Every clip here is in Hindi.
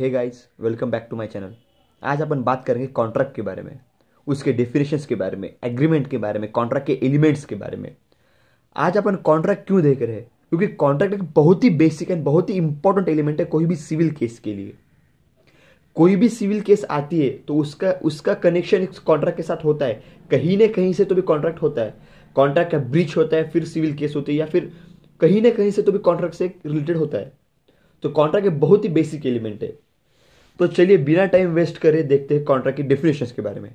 Hey guys welcome back to my channel आज अपन बात करेंगे कॉन्ट्रैक्ट के बारे में उसके डेफिनेशंस के बारे में एग्रीमेंट के बारे में कॉन्ट्रैक्ट के एलिमेंट्स के बारे में आज अपन कॉन्ट्रैक्ट क्यों देख रहे हैं क्योंकि कॉन्ट्रैक्ट एक बहुत ही बेसिक एंड बहुत ही इंपॉर्टेंट एलिमेंट है कोई भी सिविल केस के लिए कोई भी सिविल केस आती है तो उसका उसका कनेक्शन इस कॉन्ट्रैक्ट के साथ होता है कहीं ना कहीं से तो भी कॉन्ट्रैक्ट होता है कॉन्ट्रैक्ट का ब्रीच होता है फिर सिविल केस होती है या फिर कहीं ना कहीं से तो भी कॉन्ट्रैक्ट से रिलेटेड होता है तो कॉन्ट्रा के बहुत ही बेसिक एलिमेंट है तो चलिए बिना टाइम वेस्ट करे देखते हैं कॉन्ट्रा की डेफिनेशन के बारे में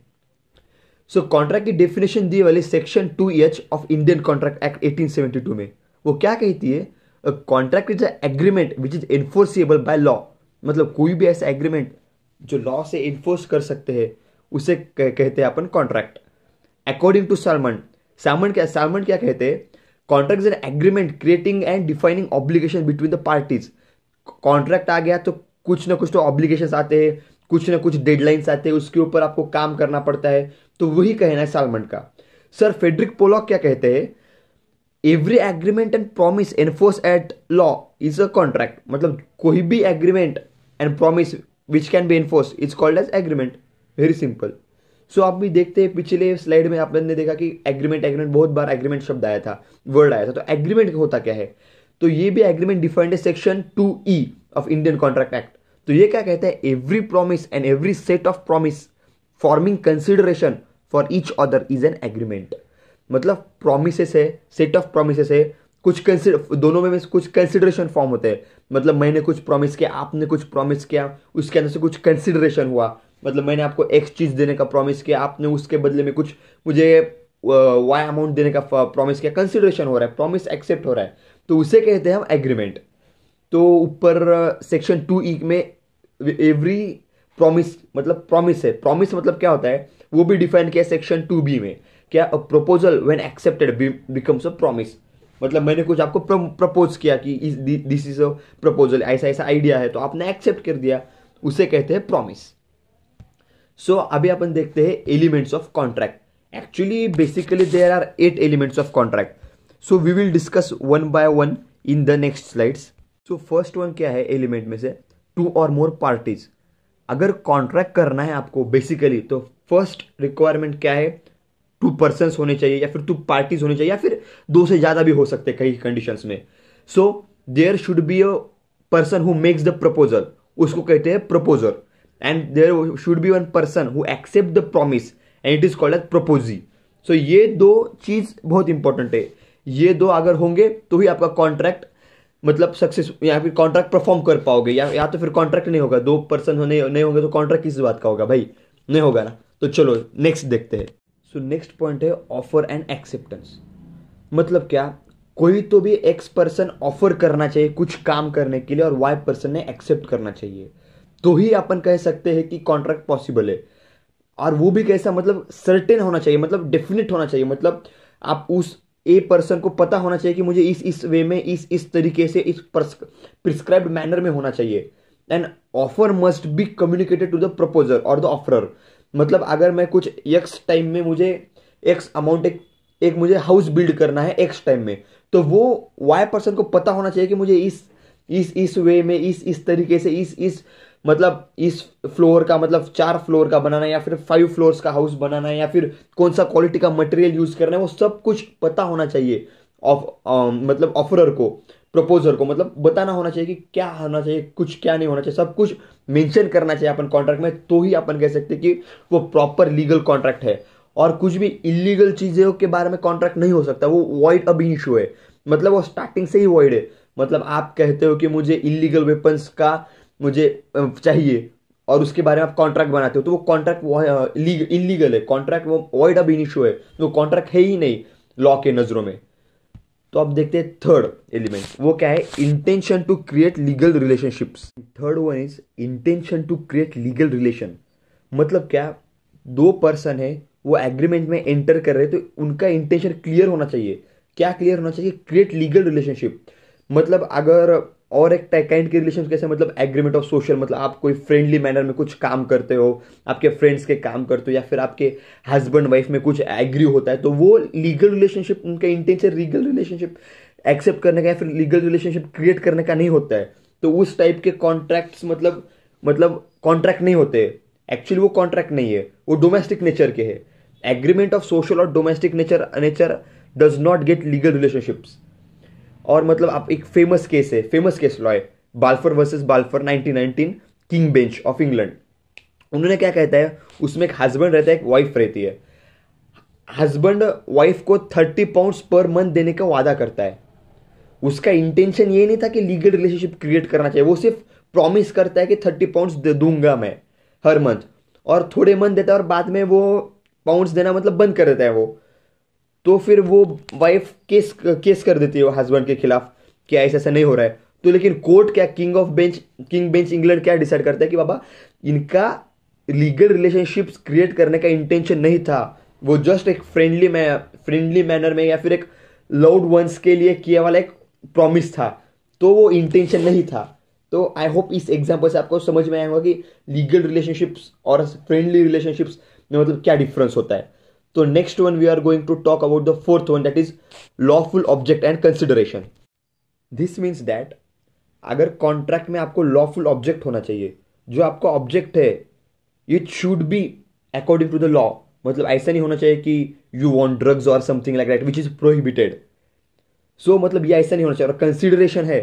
सो so, कॉन्ट्रैक्ट की डेफिनेशन दी वाली section two H of Indian Contract Act eighteen seventy two में वो क्या कहती है contract is a agreement which is enforceable by law मतलब कोई भी ऐसा एग्रीमेंट जो लॉ से इन्फोर्स कर सकते हैं उसे कह, कहते हैं अपन contract according to Salmond Salmond क्या सलमन क्या कहते हैं contract is an agreement creating and defining obligation between the parties contract आ गया तो कुछ ना कुछ तो ऑब्लिगेशन आते हैं कुछ ना कुछ डेडलाइंस आते हैं उसके ऊपर आपको काम करना पड़ता है तो वही कहना है सालमन का सर फेडरिक पोलॉक क्या कहते हैं every agreement and promise enforce at law is a contract मतलब कोई भी agreement and promise which can be enforce is called as agreement very simple so आप भी देखते हैं पिछले स्लाइड में आपने देखा कि एग्रीमेंट एग्रीमेंट बहुत बार एग्रीमेंट शब्द आया था वर्ड आया था तो एग्रीमेंट होता क्या है तो ये भी एग्रीमेंट डिफाइंड है section two E of Indian Contract Act तो ये क्या कहता है every promise and every set of promise forming consideration for each other is an agreement मतलब प्रोमिसेस है सेट ऑफ प्रोमिसेस है कुछ कंसिडर दोनों में, में कुछ कंसिडरेशन फॉर्म होते हैं मतलब मैंने कुछ प्रॉमिस किया आपने कुछ प्रॉमिस किया उसके अंदर से कुछ कंसिडरेशन हुआ मतलब मैंने आपको एक्स चीज़ देने का प्रॉमिस किया आपने उसके बदले में कुछ मुझे वाई अमाउंट देने का प्रॉमिस किया कंसिडरेशन हो रहा है प्रॉमिस एक्सेप्ट हो रहा है तो उसे कहते हैं हम एग्रीमेंट तो ऊपर सेक्शन टू ई में एवरी प्रॉमिस मतलब प्रॉमिस है प्रॉमिस मतलब क्या होता है वो भी डिफाइन किया सेक्शन टू बी में क्या proposal when accepted becomes a promise मतलब मैंने कुछ आपको प्रपोज किया कि दिस इज अ प्रपोजल ऐसा ऐसा आइडिया है तो आपने एक्सेप्ट कर दिया उसे कहते हैं प्रॉमिस सो अभी अपन देखते हैं elements of contract actually basically there are eight elements of contract so we will discuss one by one in the next slides so first one क्या है एलिमेंट में से टू और मोर पार्टीज अगर कॉन्ट्रैक्ट करना है आपको बेसिकली तो फर्स्ट रिक्वायरमेंट क्या है टू पर्सन होने चाहिए या फिर टू पार्टीज होने चाहिए या फिर दो से ज़्यादा भी हो सकते हैं कई कंडीशन में so there should be a person who makes the proposal उसको कहते हैं proposer and there should be one person who accept the promise and it is called as proposee so ये दो चीज़ बहुत इंपॉर्टेंट है ये दो अगर होंगे तो ही आपका कॉन्ट्रैक्ट मतलब सक्सेस या फिर कॉन्ट्रैक्ट परफॉर्म कर पाओगे या या तो फिर कॉन्ट्रैक्ट नहीं होगा दो पर्सन होने नहीं होंगे तो कॉन्ट्रैक्ट किस बात का होगा भाई नहीं होगा ना तो चलो नेक्स्ट देखते हैं सो नेक्स्ट पॉइंट है ऑफर एंड एक्सेप्टेंस मतलब क्या कोई तो भी एक्स पर्सन ऑफर करना चाहिए कुछ काम करने के लिए और वाई पर्सन ने एक्सेप्ट करना चाहिए तो ही अपन कह सकते हैं कि कॉन्ट्रैक्ट पॉसिबल है और वो भी कैसा मतलब सर्टेन होना चाहिए मतलब डेफिनेट होना चाहिए मतलब आप उस ए पर्सन को पता होना चाहिए कि मुझे इस इस वे में इस इस तरीके से इस प्रिस्क्राइब मैनर में होना चाहिए and offer must be communicated to the proposer और द ऑफरर मतलब अगर मैं कुछ एक्स टाइम में मुझे एक्स अमाउंट एक एक मुझे हाउस बिल्ड करना है एक्स टाइम में तो वो वाई पर्सन को पता होना चाहिए कि मुझे इस इस इस वे में इस इस तरीके से इस इस मतलब इस फ्लोर का मतलब चार फ्लोर का बनाना या फिर फाइव फ्लोर्स का हाउस बनाना या फिर कौन सा क्वालिटी का मटेरियल यूज करना है वो सब कुछ पता होना चाहिए ऑफ um, मतलब ऑफरर को प्रपोजर को मतलब बताना होना चाहिए कि क्या होना चाहिए कुछ क्या नहीं होना चाहिए सब कुछ मेंशन करना चाहिए अपन कॉन्ट्रैक्ट में तो ही अपन कह सकते कि वो प्रॉपर लीगल कॉन्ट्रैक्ट है और कुछ भी इलीगल चीज़ों के बारे में कॉन्ट्रैक्ट नहीं हो सकता वो वॉइड अब इशू है मतलब वो स्टार्टिंग से ही वॉइड है मतलब आप कहते हो कि मुझे इलीगल वेपन्स का मुझे चाहिए और उसके बारे में आप कॉन्ट्रैक्ट बनाते हो तो वो कॉन्ट्रैक्ट वो इलीगल है कॉन्ट्रैक्ट वो वॉइड अब इनिशो है वो कॉन्ट्रैक्ट है ही नहीं लॉ के नज़रों में तो आप देखते हैं थर्ड एलिमेंट वो क्या है intention to create legal relationships third one is intention to create legal relation मतलब क्या दो पर्सन है वो एग्रीमेंट में एंटर कर रहे हैं तो उनका इंटेंशन क्लियर होना चाहिए क्या क्लियर होना चाहिए क्रिएट लीगल रिलेशनशिप मतलब अगर और एक काइंड के रिलेशन कैसे मतलब एग्रीमेंट ऑफ सोशल मतलब आप कोई फ्रेंडली मैनर में कुछ काम करते हो आपके फ्रेंड्स के काम करते हो या फिर आपके हस्बैंड वाइफ में कुछ एग्री होता है तो वो लीगल रिलेशनशिप उनका इंटेंस है लीगल रिलेशनशिप एक्सेप्ट करने का या फिर लीगल रिलेशनशिप क्रिएट करने का नहीं होता है तो उस टाइप के कॉन्ट्रैक्ट्स मतलब मतलब कॉन्ट्रैक्ट नहीं होते एक्चुअली वो कॉन्ट्रैक्ट नहीं है वो डोमेस्टिक नेचर के है एग्रीमेंट ऑफ सोशल और domestic nature nature does not get legal relationships और मतलब आप एक फेमस केस है फेमस केस लॉ है Balfour versus Balfour 1919 King Bench of England उन्होंने क्या कहता है उसमें एक हस्बैंड रहता है एक वाइफ रहती है हस्बैंड वाइफ को थर्टी पाउंड्स पर मंथ देने का वादा करता है उसका इंटेंशन ये नहीं था कि लीगल रिलेशनशिप क्रिएट करना चाहिए वो सिर्फ प्रॉमिस करता है कि थर्टी पाउंड्स दे दूंगा मैं हर मंथ और थोड़े मंथ देता है और बाद में वो पाउंड्स देना मतलब बंद कर देता है वो तो फिर वो वाइफ केस केस कर देती है हस्बैंड के खिलाफ कि ऐसा ऐसा नहीं हो रहा है तो लेकिन कोर्ट क्या King of Bench King Bench England क्या डिसाइड करता है कि बाबा इनका लीगल रिलेशनशिप्स क्रिएट करने का इंटेंशन नहीं था वो जस्ट एक फ्रेंडली मै फ्रेंडली मैनर में या फिर एक लव्ड वंस के लिए किया वाला एक प्रॉमिस था तो वो इंटेंशन नहीं था तो आई होप इस एग्जाम्पल से आपको समझ में आएगा कि लीगल रिलेशनशिप्स और फ्रेंडली रिलेशनशिप्स में मतलब क्या डिफरेंस होता है तो next one we are going to talk about the fourth one that is lawful object and consideration this means that अगर कॉन्ट्रैक्ट में आपको लॉफुल ऑब्जेक्ट होना चाहिए जो आपका ऑब्जेक्ट है it should be according to the law मतलब ऐसा नहीं होना चाहिए कि यू वॉन्ट ड्रग्स और something like that which is prohibited so मतलब ये ऐसा नहीं होना चाहिए और कंसिडरेशन है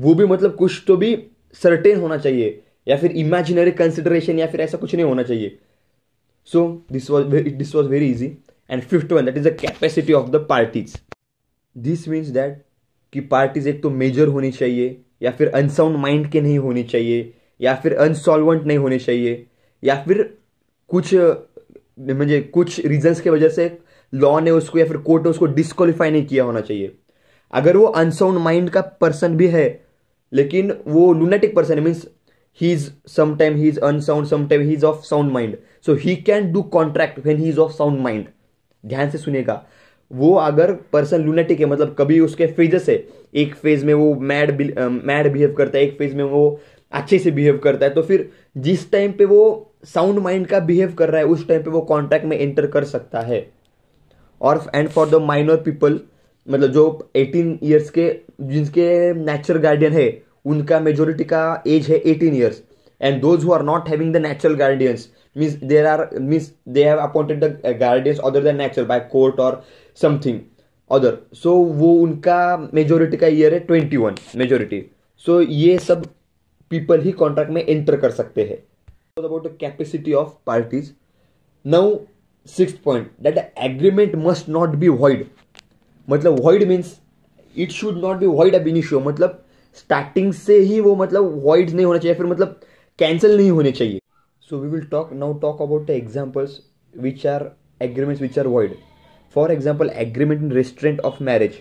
वो भी मतलब कुछ तो भी सर्टेन होना चाहिए या फिर इमेजिनरी कंसिडरेशन या फिर ऐसा कुछ नहीं होना चाहिए So this was very, this was very easy. And fifth one that is the capacity of the parties. This means that कि पार्टीज एक तो मेजर होनी चाहिए या फिर अनसाउंड माइंड के नहीं होनी चाहिए या फिर अनसॉल्वेंट नहीं होने चाहिए या फिर कुछ मुझे कुछ रीजंस के वजह से लॉ ने उसको या फिर कोर्ट ने उसको डिस्कालीफाई नहीं किया होना चाहिए अगर वो अनसाउंड माइंड का पर्सन भी है लेकिन वो लूनेटिक पर्सन है means he's sometimes he's unsound sometimes he's of sound mind so he can do contract when he is of sound mind ध्यान से सुनेगा वो अगर पर्सन लूनेटिक है मतलब कभी उसके फेजेस है एक फेज में वो मैड मैड बिहेव करता है एक फेज में वो अच्छे से बिहेव करता है तो फिर जिस टाइम पे वो साउंड माइंड का बिहेव कर रहा है उस टाइम पे वो कॉन्ट्रैक्ट में एंटर कर सकता है और and for the minor people मतलब जो 18 इयर्स के जिनके नेचुरल गार्डियन है उनका मेजोरिटी का एज है eighteen years and those who are not having the natural guardians means there are means they have appointed the guardians other than natural by court और समथिंग अदर सो वो उनका मेजोरिटी का ईयर है ट्वेंटी वन मेजोरिटी सो ये सब पीपल ही कॉन्ट्रैक्ट में एंटर कर सकते हैं about the capacity of parties now six point that agreement must not be void मतलब void means it should not be void ab initio मतलब स्टार्टिंग से ही वो मतलब वॉइड नहीं होना चाहिए फिर मतलब कैंसिल नहीं होने चाहिए so we will talk now talk about the examples which are agreements which are void for example agreement in restraint of marriage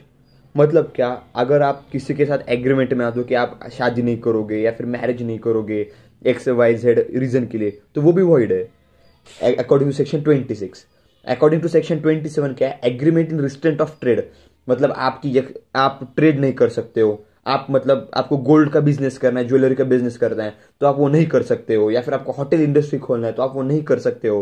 मतलब क्या अगर आप किसी के साथ एग्रीमेंट में आते हो कि आप शादी नहीं करोगे या फिर मैरिज नहीं करोगे एक्स वाई जेड रीज़न के लिए तो वो भी वॉइड है according to section twenty six according to section twenty seven क्या है agreement in restraint of trade मतलब आपकी आप ट्रेड नहीं कर सकते हो आप मतलब आपको गोल्ड का बिजनेस करना है ज्वेलरी का बिजनेस करना है तो आप वो नहीं कर सकते हो या फिर आपको होटल इंडस्ट्री खोलना है तो आप वो नहीं कर सकते हो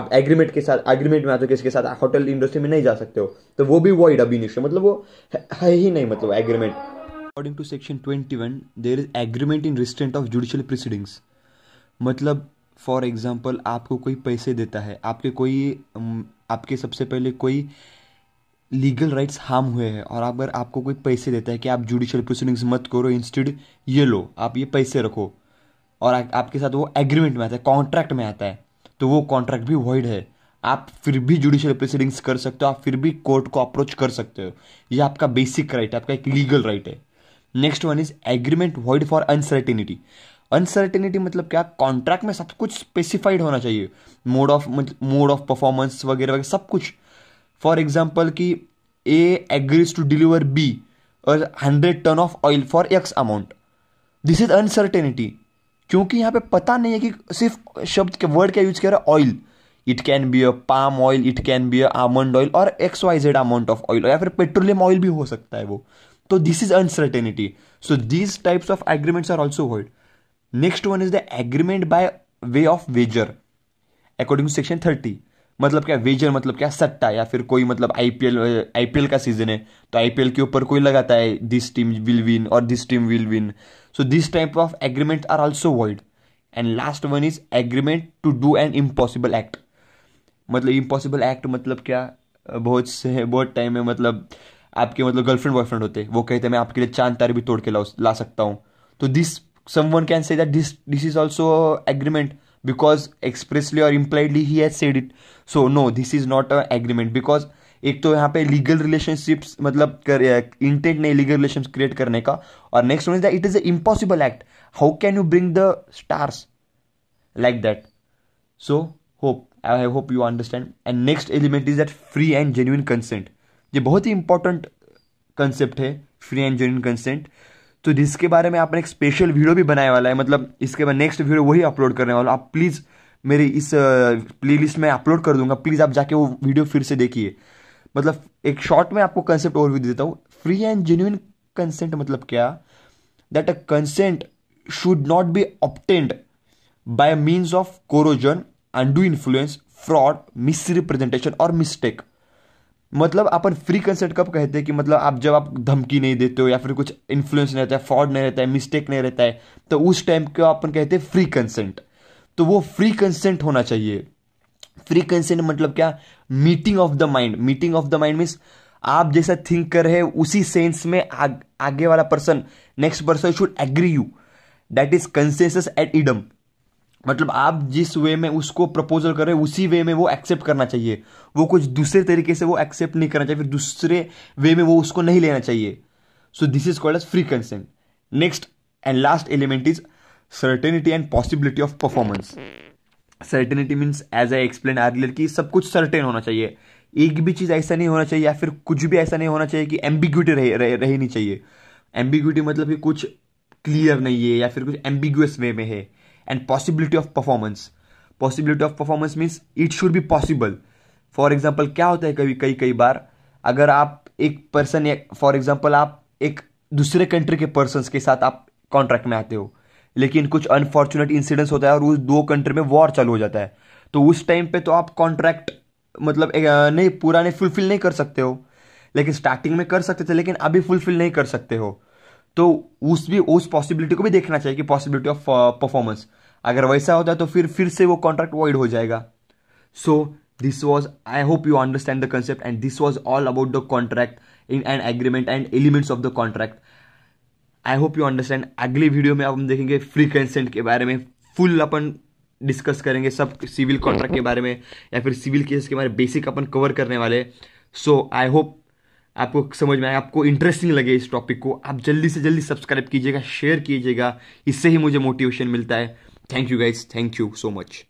आप एग्रीमेंट के साथ एग्रीमेंट में आते हो किसके साथ होटल इंडस्ट्री में नहीं जा सकते हो तो वो भी वॉइड अभी निश्चय मतलब वो है ही नहीं मतलब agreement according to section twenty one there is agreement in restraint of judicial proceedings मतलब फॉर एग्जाम्पल आपको कोई पैसे देता है आपके कोई आपके सबसे पहले कोई लीगल राइट्स हार्म हुए हैं और अगर आपको कोई पैसे देता है कि आप जुडिशियल प्रोसीडिंग्स मत करो इंस्टेड ये लो आप ये पैसे रखो और आ, आपके साथ वो एग्रीमेंट में आता है कॉन्ट्रैक्ट में आता है तो वो कॉन्ट्रैक्ट भी वॉइड है आप फिर भी जुडिशियल प्रोसीडिंग्स कर सकते हो आप फिर भी कोर्ट को अप्रोच कर सकते हो ये आपका बेसिक राइट है आपका एक लीगल राइट है next one is agreement void for uncertainty uncertainty मतलब क्या कॉन्ट्रैक्ट में सब कुछ स्पेसिफाइड होना चाहिए mode of mode of performance वगैरह वगैरह सब कुछ फॉर एग्जाम्पल की A agrees to deliver B hundred ton of oil for X amount this is uncertainty क्योंकि यहाँ पे पता नहीं है कि सिर्फ शब्द के वर्ड क्या यूज कर रहा है oil it can be a palm oil it can be a almond oil और X Y Z amount of oil या फिर पेट्रोलियम ऑयल भी हो सकता है वो तो this is uncertainty so these types of agreements are also void next one is the agreement by way of wager according to section thirty मतलब क्या वेजर मतलब क्या सट्टा या फिर कोई मतलब आईपीएल आईपीएल का सीजन है तो आईपीएल के ऊपर कोई लगाता है दिस टीम विल विन और this team will win so this type of agreement are also void and last one is agreement to do an impossible act मतलब इम्पॉसिबल एक्ट मतलब क्या बहुत से बहुत टाइम है मतलब आपके मतलब गर्लफ्रेंड बॉयफ्रेंड होते वो कहते हैं मैं आपके लिए चांद तारे भी तोड़ के ला, ला सकता हूँ तो this some one can say that this this is also agreement because expressly और impliedly he has said it so no this is not a agreement because एक तो यहाँ पे लीगल रिलेशनशिप्स मतलब इंटेंट नहीं लीगल रिलेशन क्रिएट करने का और next one is that it is a impossible act how can you bring the stars like that so hope I hope you understand and next element is that free and genuine consent ये बहुत ही इंपॉर्टेंट कंसेप्ट है फ्री एंड जेन्यून कंसेंट तो जिसके बारे में आपने एक स्पेशल वीडियो भी बनाने वाला है मतलब इसके बाद नेक्स्ट वीडियो वही अपलोड करने वाला आप प्लीज़ मेरी इस प्लेलिस्ट में अपलोड कर दूंगा प्लीज़ आप जाके वो वीडियो फिर से देखिए मतलब एक शॉर्ट में आपको कंसेप्ट और भी देता हूँ फ्री एंड जेन्यून कंसेंट मतलब क्या that a consent not be obtained by means of coercion corrosion, undue influence, fraud misrepresentation और मिस्टेक मतलब अपन फ्री कंसेंट कब कहते हैं कि मतलब आप जब आप धमकी नहीं देते हो या फिर कुछ इन्फ्लुएंस नहीं रहता है फ्रॉड नहीं रहता है मिस्टेक नहीं रहता है तो उस टाइम को अपन कहते हैं फ्री कंसेंट तो वो फ्री कंसेंट होना चाहिए फ्री कंसेंट मतलब क्या meeting of the mind meeting of the mind means आप जैसा थिंक कर रहे उसी सेंस में आग, आगे वाला person next person should agree you that is consensus ad idem मतलब आप जिस वे में उसको प्रपोजल कर रहे हैं उसी वे में वो एक्सेप्ट करना चाहिए वो कुछ दूसरे तरीके से वो एक्सेप्ट नहीं करना चाहिए फिर दूसरे वे में वो उसको नहीं लेना चाहिए so this is called as free consent next and last element is certainty and possibility of performance certainty means as I explain earlier कि सब कुछ सर्टेन होना चाहिए एक भी चीज़ ऐसा नहीं होना चाहिए या फिर कुछ भी ऐसा नहीं होना चाहिए कि एम्बिग्यूटी रह, रह, रहनी चाहिए एम्बिग्यूटी मतलब कि कुछ क्लियर नहीं है या फिर कुछ एम्बिग्यूस वे में है and possibility of performance possibility of performance means it should be possible for example क्या होता है कभी कई कई बार अगर आप एक पर्सन फॉर एग्जाम्पल आप एक दूसरे कंट्री के पर्सन के साथ आप कॉन्ट्रैक्ट में आते हो लेकिन कुछ अनफॉर्चुनेट इंसिडेंट्स होता है और उस दो कंट्री में वॉर चालू हो जाता है तो उस टाइम पे तो आप कॉन्ट्रैक्ट मतलब नहीं पूरा नहीं फुलफिल नहीं कर सकते हो लेकिन स्टार्टिंग में कर सकते थे लेकिन अभी फुलफिल नहीं कर सकते हो तो उस भी उस पॉसिबिलिटी को भी देखना चाहिए कि पॉसिबिलिटी ऑफ परफॉर्मेंस अगर वैसा होता तो फिर फिर से वो कॉन्ट्रैक्ट वॉइड हो जाएगा so this was I hope you understand the concept and this was all about the contract in and agreement and elements of the contract I hope you understand अगली वीडियो में हम देखेंगे फ्री कंसेंट के बारे में फुल अपन डिस्कस करेंगे सब सिविल कॉन्ट्रैक्ट के बारे में या फिर सिविल केसेस के बारे में बेसिक अपन कवर करने वाले सो आई होप आपको समझ में आए आपको इंटरेस्टिंग लगे इस टॉपिक को आप जल्दी से जल्दी सब्सक्राइब कीजिएगा शेयर कीजिएगा इससे ही मुझे मोटिवेशन मिलता है thank you guys thank you so much